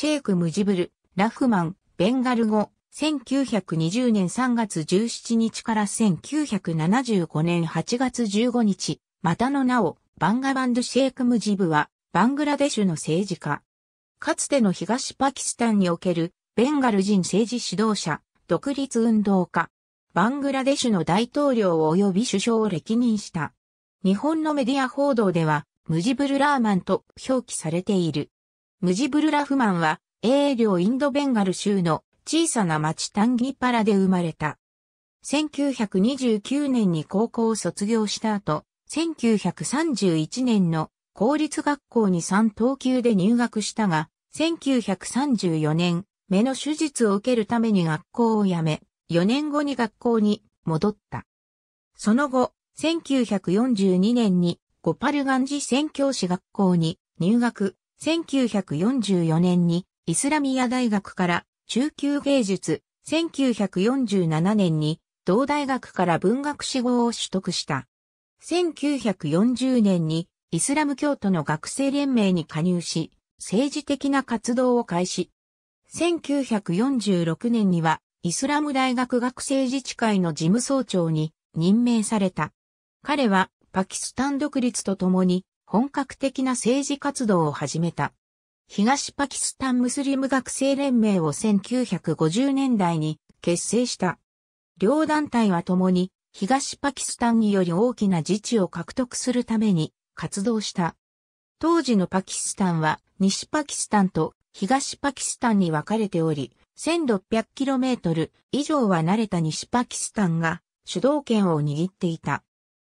シェイク・ムジブル、ラフマン、ベンガル語、1920年3月17日から1975年8月15日、またの名を、バンガバンド・シェイク・ムジブは、バングラデシュの政治家。かつての東パキスタンにおける、ベンガル人政治指導者、独立運動家。バングラデシュの大統領及び首相を歴任した。日本のメディア報道では、ムジブル・ラーマンと表記されている。ムジブルラフマンは、英領インドベンガル州の小さな町タンギパラで生まれた。1929年に高校を卒業した後、1931年の公立学校に3等級で入学したが、1934年、目の手術を受けるために学校を辞め、4年後に学校に戻った。その後、1942年にゴパルガンジ宣教師学校に入学。1944年にイスラミア大学から中級芸術、1947年に同大学から文学士号を取得した。1940年にイスラム教徒の学生連盟に加入し、政治的な活動を開始。1946年にはイスラム大学学生自治会の事務総長に任命された。彼はパキスタン独立とともに本格的な政治活動を始めた。東パキスタンムスリム学生連盟を1950年代に結成した。両団体は共に東パキスタンにより大きな自治を獲得するために活動した。当時のパキスタンは西パキスタンと東パキスタンに分かれており、1600km 以上は慣れた西パキスタンが主導権を握っていた。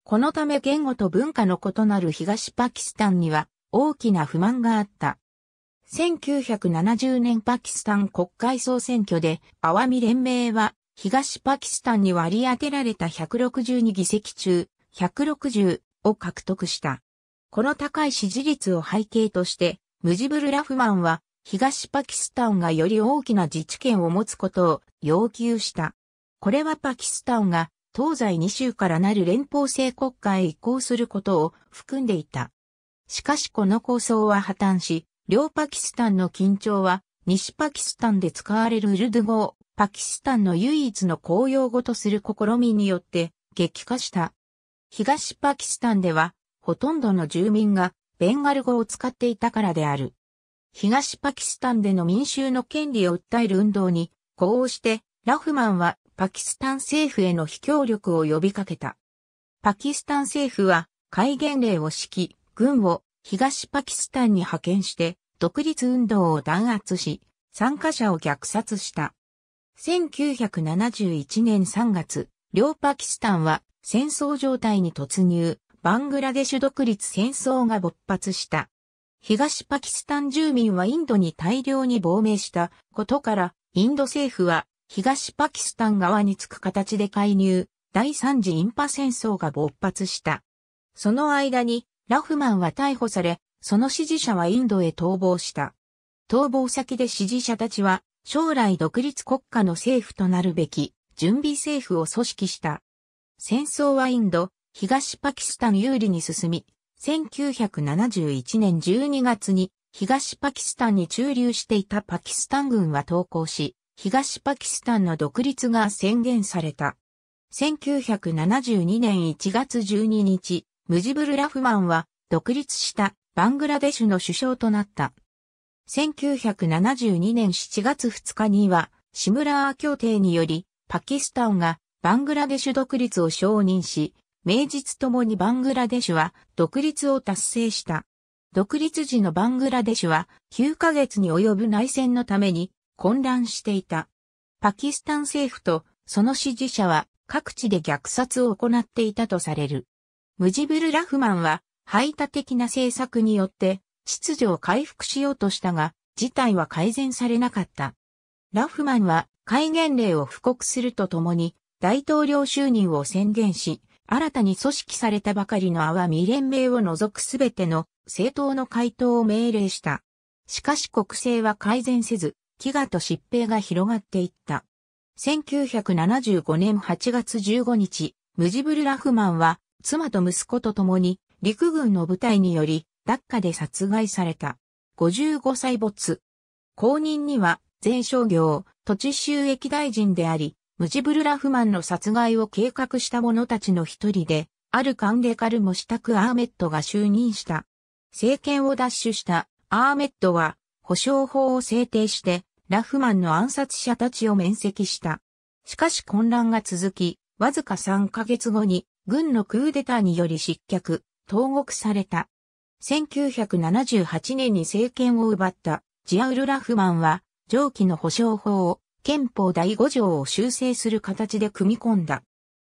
このため言語と文化の異なる東パキスタンには大きな不満があった。1970年パキスタン国会総選挙でアワミ連盟は東パキスタンに割り当てられた162議席中160を獲得した。この高い支持率を背景としてムジブル・ラフマンは東パキスタンがより大きな自治権を持つことを要求した。これはパキスタンが東西2州からなる連邦制国家へ移行することを含んでいた。しかしこの構想は破綻し、両パキスタンの緊張は、西パキスタンで使われるウルド語を、パキスタンの唯一の公用語とする試みによって、激化した。東パキスタンでは、ほとんどの住民が、ベンガル語を使っていたからである。東パキスタンでの民衆の権利を訴える運動に、呼応して、ラフマンはパキスタン政府への非協力を呼びかけた。パキスタン政府は戒厳令を敷き、軍を東パキスタンに派遣して独立運動を弾圧し、参加者を虐殺した。1971年3月、両パキスタンは戦争状態に突入、バングラデシュ独立戦争が勃発した。東パキスタン住民はインドに大量に亡命したことから、インド政府は東パキスタン側につく形で介入、第三次インパ戦争が勃発した。その間に、ラフマンは逮捕され、その支持者はインドへ逃亡した。逃亡先で支持者たちは、将来独立国家の政府となるべき、準備政府を組織した。戦争はインド、東パキスタン有利に進み、1971年12月に東パキスタンに駐留していたパキスタン軍は投降し、東パキスタンの独立が宣言された。1972年1月12日、ムジブル・ラフマンは独立したバングラデシュの首相となった。1972年7月2日には、シムラー協定により、パキスタンがバングラデシュ独立を承認し、名実ともにバングラデシュは独立を達成した。独立時のバングラデシュは9ヶ月に及ぶ内戦のために混乱していた。パキスタン政府とその支持者は各地で虐殺を行っていたとされる。ムジブル・ラフマンは排他的な政策によって秩序を回復しようとしたが、事態は改善されなかった。ラフマンは戒厳令を布告するとともに大統領就任を宣言し、新たに組織されたばかりのアワミ連盟を除くすべての政党の回答を命令した。しかし国政は改善せず、飢餓と疾病が広がっていった。1975年8月15日、ムジブル・ラフマンは妻と息子と共に陸軍の部隊によりダッカで殺害された。55歳没。後任には税商業、土地収益大臣であり、ムジブル・ラフマンの殺害を計画した者たちの一人で、あるカンデカル・モシタク・アーメットが就任した。政権を奪取したアーメットは保証法を制定して、ラフマンの暗殺者たちを免責した。しかし混乱が続き、わずか3ヶ月後に、軍のクーデターにより失脚、投獄された。1978年に政権を奪ったジアウル・ラフマンは、上記の保証法を憲法第5条を修正する形で組み込んだ。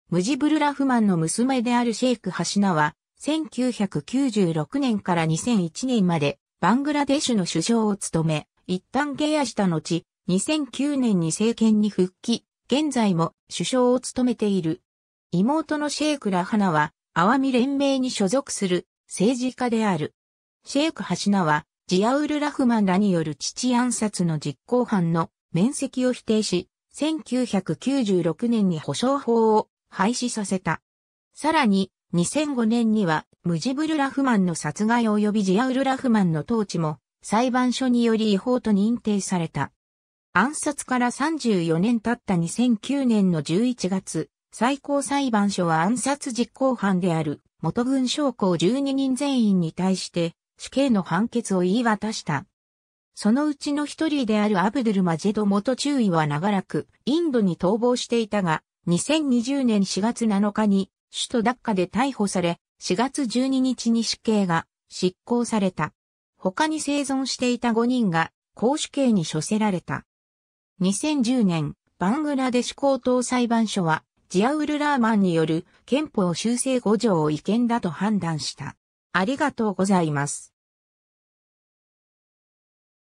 ムジブル・ラフマンの娘であるシェイク・ハシナは、1996年から2001年までバングラデシュの首相を務め、一旦下野した後、2009年に政権に復帰、現在も首相を務めている。妹のシェイクラハナは、アワミ連盟に所属する政治家である。シェイクハシナは、ジアウル・ラフマンらによる父暗殺の実行犯の面積を否定し、1996年に保障法を廃止させた。さらに、2005年にはムジブル・ラフマンの殺害及びジアウル・ラフマンの統治も裁判所により違法と認定された。暗殺から34年経った2009年の11月、最高裁判所は暗殺実行犯である元軍将校12人全員に対して死刑の判決を言い渡した。そのうちの一人であるアブドゥルマジェド元中尉は長らくインドに逃亡していたが、2020年4月7日に首都ダッカで逮捕され、4月12日に死刑が執行された。他に生存していた5人が公主刑に処せられた。2010年、バングラデシュ高等裁判所は、ジアウルラーマンによる憲法修正5条を違憲だと判断した。ありがとうございます。